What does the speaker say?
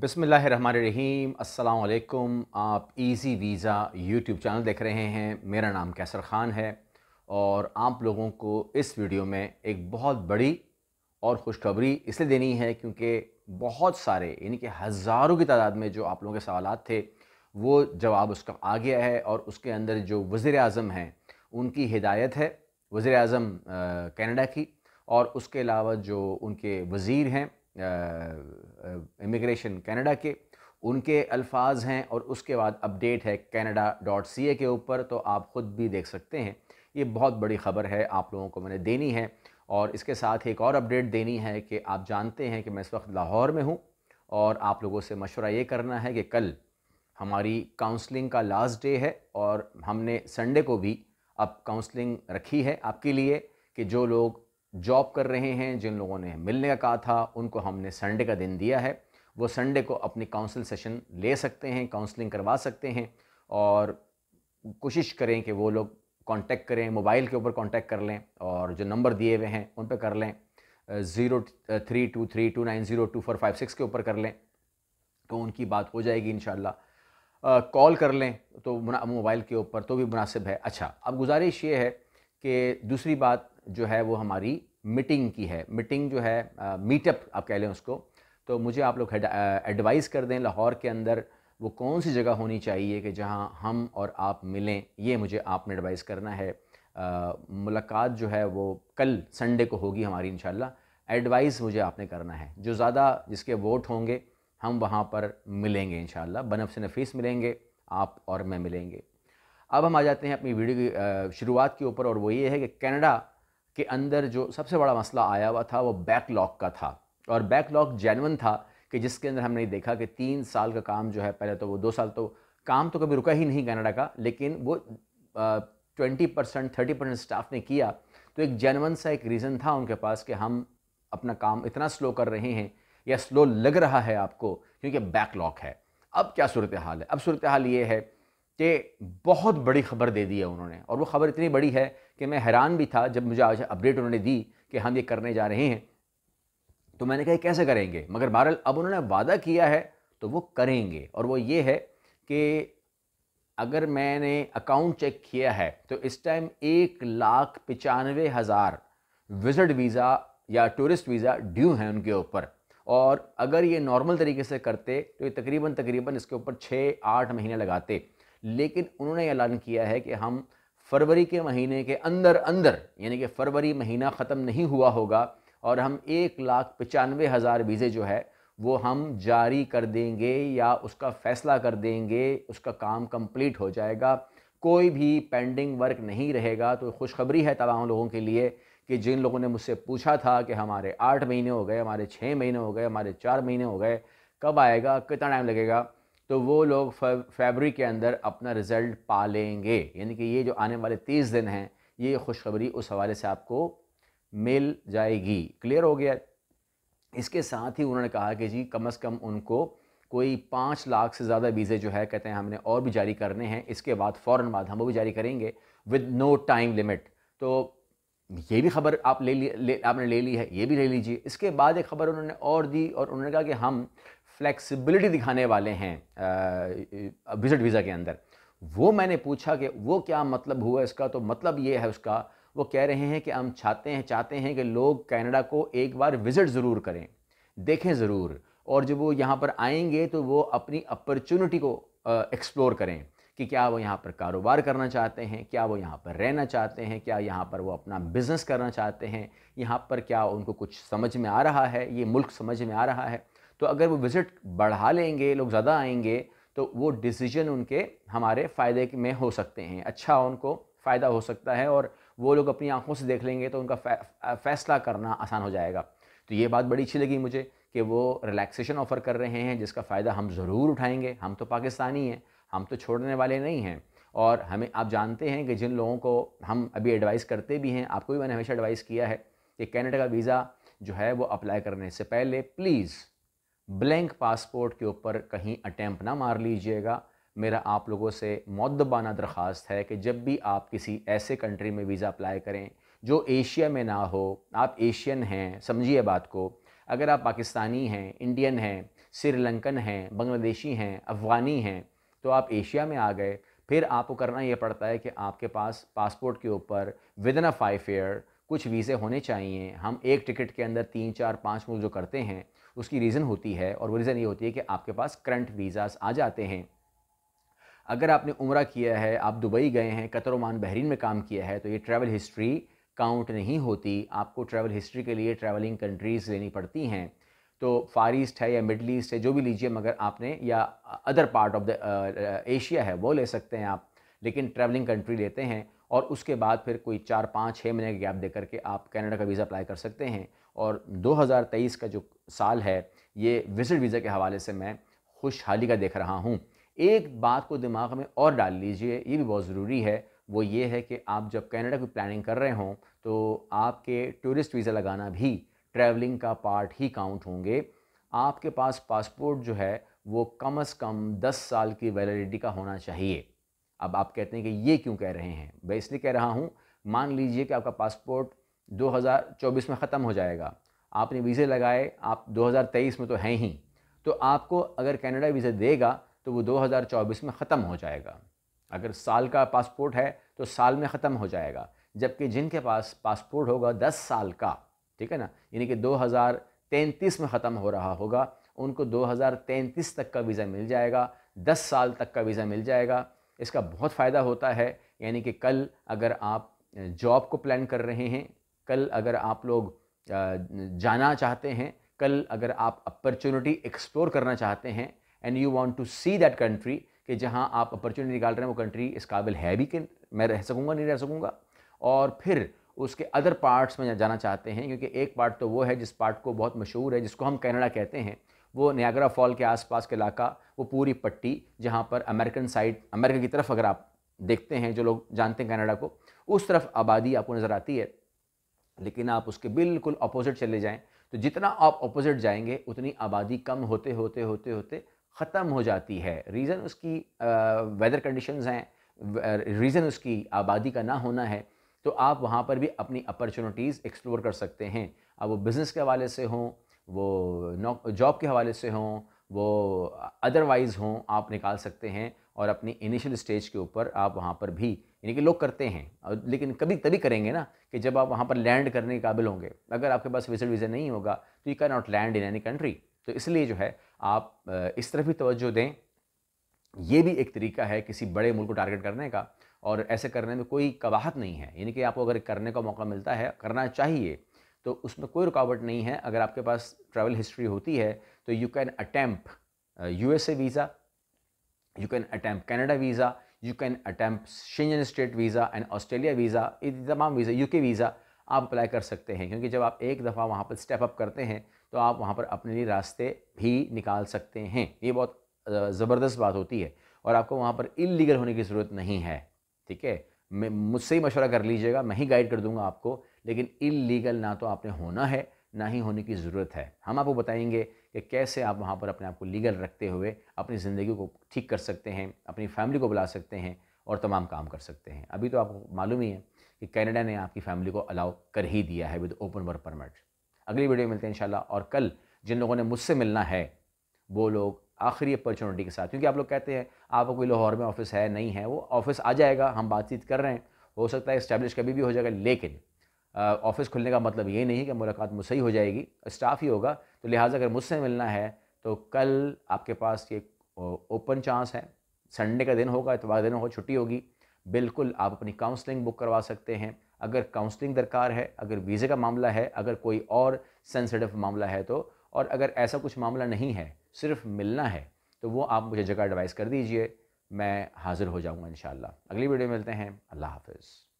बसमीम अल्लाम आप इजी वीज़ा यूट्यूब चैनल देख रहे हैं मेरा नाम कैसर ख़ान है और आप लोगों को इस वीडियो में एक बहुत बड़ी और खुशखबरी इसलिए देनी है क्योंकि बहुत सारे यानी कि हज़ारों की तादाद में जो आप लोगों के सवाल थे वो जवाब उसका आ गया है और उसके अंदर जो वज़ी अज़म हैं उनकी हिदायत है वज़ी अज़म कैनेडा की और उसके अलावा जो उनके वज़ीर हैं इमिग्रेशन कनाडा के उनके अल्फाज हैं और उसके बाद अपडेट है कैनेडा डॉट सी ए के ऊपर तो आप ख़ुद भी देख सकते हैं ये बहुत बड़ी ख़बर है आप लोगों को मैंने देनी है और इसके साथ एक और अपडेट देनी है कि आप जानते हैं कि मैं इस वक्त लाहौर में हूँ और आप लोगों से मशवरा ये करना है कि कल हमारी काउंसलिंग का लास्ट डे है और हमने संडे को भी अब काउंसलिंग रखी है आपके लिए कि जो लोग जॉब कर रहे हैं जिन लोगों ने मिलने का कहा था उनको हमने संडे का दिन दिया है वो संडे को अपनी काउंसिल सेशन ले सकते हैं काउंसलिंग करवा सकते हैं और कोशिश करें कि वो लोग कांटेक्ट करें मोबाइल के ऊपर कांटेक्ट कर लें और जो नंबर दिए हुए हैं उन पर कर लें zero three two three two nine zero two four five six के ऊपर कर लें तो उनकी बात हो जाएगी इन कॉल कर लें तो मोबाइल के ऊपर तो भी मुनासिब है अच्छा अब गुजारिश ये है कि दूसरी बात जो है वो हमारी मीटिंग की है मीटिंग जो है मीटअप आप कह लें उसको तो मुझे आप लोग एडवाइस कर दें लाहौर के अंदर वो कौन सी जगह होनी चाहिए कि जहाँ हम और आप मिलें ये मुझे आपने एडवाइस करना है आ, मुलाकात जो है वो कल संडे को होगी हमारी इन एडवाइस मुझे आपने करना है जो ज़्यादा जिसके वोट होंगे हम वहाँ पर मिलेंगे इन बनफ से नफीस मिलेंगे आप और मैं मिलेंगे अब हम आ जाते हैं अपनी वीडियो की शुरुआत के ऊपर और वो ये है कि कनाडा के अंदर जो सबसे बड़ा मसला आया हुआ था वो बैकलॉग का था और बैकलॉग जेनवन था कि जिसके अंदर हमने देखा कि तीन साल का काम जो है पहले तो वो दो साल तो काम तो कभी रुका ही नहीं कनाडा का लेकिन वो twenty percent thirty percent staff ने किया तो एक जेनवन सा एक रीज़न था उनके पास कि हम अपना काम इतना स्लो कर रहे हैं या स्लो लग रहा है आपको क्योंकि बैकलॉग है अब क्या सूरत हाल है अब सूरत हाल ये है कि बहुत बड़ी खबर दे दी है उन्होंने और वो खबर इतनी बड़ी है कि मैं हैरान भी था जब मुझे आज अपडेट उन्होंने दी कि हम ये करने जा रहे हैं तो मैंने कहा कैसे करेंगे मगर बहरहाल अब उन्होंने वादा किया है तो वो करेंगे और वो ये है कि अगर मैंने अकाउंट चेक किया है तो इस टाइम एक लाख पचानवे हज़ार विजिट वीज़ा या टूरिस्ट वीज़ा ड्यू हैं उनके ऊपर और अगर ये नॉर्मल तरीके से करते तो ये तकरीबन तकरीबन इसके ऊपर छः आठ महीने लगाते लेकिन उन्होंने ऐलान किया है कि हम फरवरी के महीने के अंदर अंदर यानी कि फरवरी महीना ख़त्म नहीं हुआ होगा और हम एक लाख पचानवे हज़ार वीज़े जो है वो हम जारी कर देंगे या उसका फ़ैसला कर देंगे उसका काम कंप्लीट हो जाएगा कोई भी पेंडिंग वर्क नहीं रहेगा तो खुशखबरी है तमाम लोगों के लिए कि जिन लोगों ने मुझसे पूछा था कि हमारे आठ महीने हो गए हमारे छः महीने हो गए हमारे चार महीने हो गए कब आएगा कितना टाइम लगेगा तो वो लोग फेबरी के अंदर अपना रिज़ल्ट पा लेंगे यानी कि ये जो आने वाले तीस दिन हैं ये खुशखबरी उस हवाले से आपको मिल जाएगी क्लियर हो गया इसके साथ ही उन्होंने कहा कि जी कम अज़ कम उनको कोई पाँच लाख से ज़्यादा वीज़े जो है कहते हैं हमने और भी जारी करने हैं इसके बाद फ़ौर बाद हम वो भी जारी करेंगे विद नो टाइम लिमिट तो ये भी खबर आप ले ली ले, आपने ले ली है ये भी ले लीजिए इसके बाद एक खबर उन्होंने और दी और उन्होंने कहा कि हम फ्लेक्सिबिलिटी दिखाने वाले हैं विजिट वीज़ा के अंदर वो मैंने पूछा कि वो क्या मतलब हुआ इसका तो मतलब ये है उसका वो कह रहे हैं कि हम चाहते हैं चाहते हैं कि लोग कनाडा को एक बार विज़िट ज़रूर करें देखें ज़रूर और जब वो यहाँ पर आएंगे तो वो अपनी अपॉर्चुनिटी को एक्सप्लोर करें कि क्या वो यहाँ पर कारोबार करना चाहते हैं क्या वो यहाँ पर रहना चाहते हैं क्या यहाँ पर वो अपना बिज़नेस करना चाहते हैं यहाँ पर क्या उनको कुछ समझ में आ रहा है ये मुल्क समझ में आ रहा है तो अगर वो विज़िट बढ़ा लेंगे लोग ज़्यादा आएंगे तो वो डिसीजन उनके हमारे फ़ायदे में हो सकते हैं अच्छा उनको फ़ायदा हो सकता है और वो लोग अपनी आंखों से देख लेंगे तो उनका फैसला करना आसान हो जाएगा तो ये बात बड़ी अच्छी लगी मुझे कि वो रिलैक्सेशन ऑफ़र कर रहे हैं जिसका फ़ायदा हम ज़रूर उठाएंगे हम तो पाकिस्तानी हैं हम तो छोड़ने वाले नहीं हैं और हमें आप जानते हैं कि जिन लोगों को हम अभी एडवाइस करते भी हैं आपको भी मैंने हमेशा एडवाइस किया है कि कैनेडा का वीज़ा जो है वो अप्लाई करने से पहले प्लीज़ ब्लैंक पासपोर्ट के ऊपर कहीं अटैम्प ना मार लीजिएगा मेरा आप लोगों से मौदबाना दरख्वास्त है कि जब भी आप किसी ऐसे कंट्री में वीज़ा अप्लाई करें जो एशिया में ना हो आप एशियन हैं समझिए बात को अगर आप पाकिस्तानी हैं इंडियन हैं श्रीलंकन हैं बांग्लादेशी हैं अफ़गानी हैं तो आप एशिया में आ गए फिर आपको करना यह पड़ता है कि आपके पास पासपोर्ट के ऊपर within a five year कुछ वीज़े होने चाहिए हम एक टिकट के अंदर तीन चार पाँच मुल्क जो करते हैं उसकी रीज़न होती है और वो रीज़न ये होती है कि आपके पास करंट वीज़ास आ जाते हैं अगर आपने उम्र किया है आप दुबई गए हैं कतर उमान बहरीन में काम किया है तो ये ट्रैवल हिस्ट्री काउंट नहीं होती आपको ट्रैवल हिस्ट्री के लिए ट्रैवलिंग कंट्रीज़ लेनी पड़ती हैं तो फार ईस्ट है या मिडल ईस्ट है जो भी लीजिए मगर आपने या other part of the Asia है वो ले सकते हैं आप लेकिन ट्रैवलिंग कंट्री लेते हैं और उसके बाद फिर कोई चार पाँच छः महीने का गैप दे करके आप कनाडा का वीज़ा अप्लाई कर सकते हैं और 2023 का जो साल है ये विजिट वीज़ा के हवाले से मैं खुशहाली का देख रहा हूँ एक बात को दिमाग में और डाल लीजिए ये भी बहुत ज़रूरी है वो ये है कि आप जब कनाडा की प्लानिंग कर रहे हों तो आपके टूरिस्ट वीज़ा लगाना भी ट्रैवलिंग का पार्ट ही काउंट होंगे आपके पास पासपोर्ट जो है वो कम अज़ कम दस साल की वैलिडिटी का होना चाहिए अब आप कहते हैं कि ये क्यों कह रहे हैं मैं इसलिए कह रहा हूँ मान लीजिए कि आपका पासपोर्ट 2024 में ख़त्म हो जाएगा आपने वीज़े लगाए आप 2023 में तो हैं ही तो आपको अगर कनाडा वीज़ा देगा तो वो 2024 में ख़त्म हो जाएगा अगर साल का पासपोर्ट है तो साल में ख़त्म हो जाएगा जबकि जिनके पास पासपोर्ट होगा 10 साल का ठीक है ना यानी कि 2033 में ख़त्म हो रहा होगा उनको 2033 तक का वीज़ा मिल जाएगा 10 साल तक का वीज़ा मिल जाएगा इसका बहुत फ़ायदा होता है यानी कि कल अगर आप जॉब को प्लान कर रहे हैं कल अगर आप लोग जाना चाहते हैं कल अगर आप अपॉर्चुनिटी एक्सप्लोर करना चाहते हैं and you want to see that country कि जहां आप अपॉर्चुनिटी निकाल रहे हैं वो कंट्री इस काबिल है भी कि मैं रह सकूंगा नहीं रह सकूंगा और फिर उसके अदर पार्ट्स में जाना चाहते हैं क्योंकि एक पार्ट तो वो है जिस पार्ट को बहुत मशहूर है जिसको हम कैनेडा कहते हैं वो न्यागरा फॉल के आसपास का इलाका वो पूरी पट्टी जहाँ पर अमेरिकन साइड अमेरिका की तरफ अगर आप देखते हैं जो लोग जानते हैं कनाडा को उस तरफ आबादी आपको नज़र आती है लेकिन आप उसके बिल्कुल अपोजिट चले जाएं तो जितना आप अपोजिट जाएंगे उतनी आबादी कम होते होते होते होते ख़त्म हो जाती है रीज़न उसकी वेदर कंडीशंस हैं रीज़न उसकी आबादी का ना होना है तो आप वहाँ पर भी अपनी अपॉर्चुनिटीज़ एक्सप्लोर कर सकते हैं अब वो बिज़नेस के हवाले से हों वो जॉब के हवाले से हों वो अदरवाइज़ हों आप निकाल सकते हैं और अपनी इनिशियल स्टेज के ऊपर आप वहाँ पर भी यानी कि लोग करते हैं और लेकिन कभी तभी करेंगे ना कि जब आप वहाँ पर लैंड करने के काबिल होंगे अगर आपके पास विजिट वीज़ा नहीं होगा तो you can not land in any country तो इसलिए जो है आप इस तरफ भी तोज्जो दें ये भी एक तरीका है किसी बड़े मुल्क को टारगेट करने का और ऐसे करने में कोई कवाहत नहीं है यानी कि आपको अगर करने का मौका मिलता है करना चाहिए तो उसमें कोई रुकावट नहीं है अगर आपके पास ट्रैवल हिस्ट्री होती है तो you can attempt U S A visa you can attempt Canada visa you can attempt Schengen state visa and Australia visa तमाम वीज़ा यू वीज़ा आप अप्लाई कर सकते हैं क्योंकि जब आप एक दफ़ा वहाँ पर स्टेप अप करते हैं तो आप वहाँ पर अपने लिए रास्ते भी निकाल सकते हैं ये बहुत ज़बरदस्त बात होती है और आपको वहाँ पर इलीगल होने की ज़रूरत नहीं है ठीक है मैं मुझसे ही मशवरा कर लीजिएगा मैं ही गाइड कर दूंगा आपको लेकिन इलीगल ना तो आपने होना है ना ही होने की ज़रूरत है हम आपको बताएंगे कि कैसे आप वहाँ पर अपने आप को लीगल रखते हुए अपनी ज़िंदगी को ठीक कर सकते हैं अपनी फैमिली को बुला सकते हैं और तमाम काम कर सकते हैं अभी तो आपको मालूम ही है कि कैनेडा ने आपकी फैमिली को अलाउ कर ही दिया है विद ओपन वर्क परमिट अगली वीडियो मिलते हैं इंशाल्लाह और कल जिन लोगों ने मुझसे मिलना है वो लोग आखिरी अपॉर्चुनिटी के साथ क्योंकि आप लोग कहते हैं आपको कोई लाहौर में ऑफिस है नहीं है वो ऑफिस आ जाएगा हम बातचीत कर रहे हैं हो सकता है इस्टेब्लिश कभी भी हो जाएगा लेकिन ऑफिस खुलने का मतलब ये नहीं कि मुलाकात मुझसे ही हो जाएगी स्टाफ ही होगा तो लिहाजा अगर मुझसे मिलना है तो कल आपके पास ये ओपन चांस है संडे का दिन होगा इतवार दिन होगा छुट्टी होगी बिल्कुल आप अपनी काउंसलिंग बुक करवा सकते हैं अगर काउंसलिंग दरकार है अगर वीज़े का मामला है अगर कोई और सेंसिटिव मामला है तो और अगर ऐसा कुछ मामला नहीं है सिर्फ मिलना है तो वो आप मुझे जगह एडवाइस कर दीजिए मैं हाज़िर हो जाऊँगा इन अगली वीडियो मिलते हैं अल्लाह हाफिज़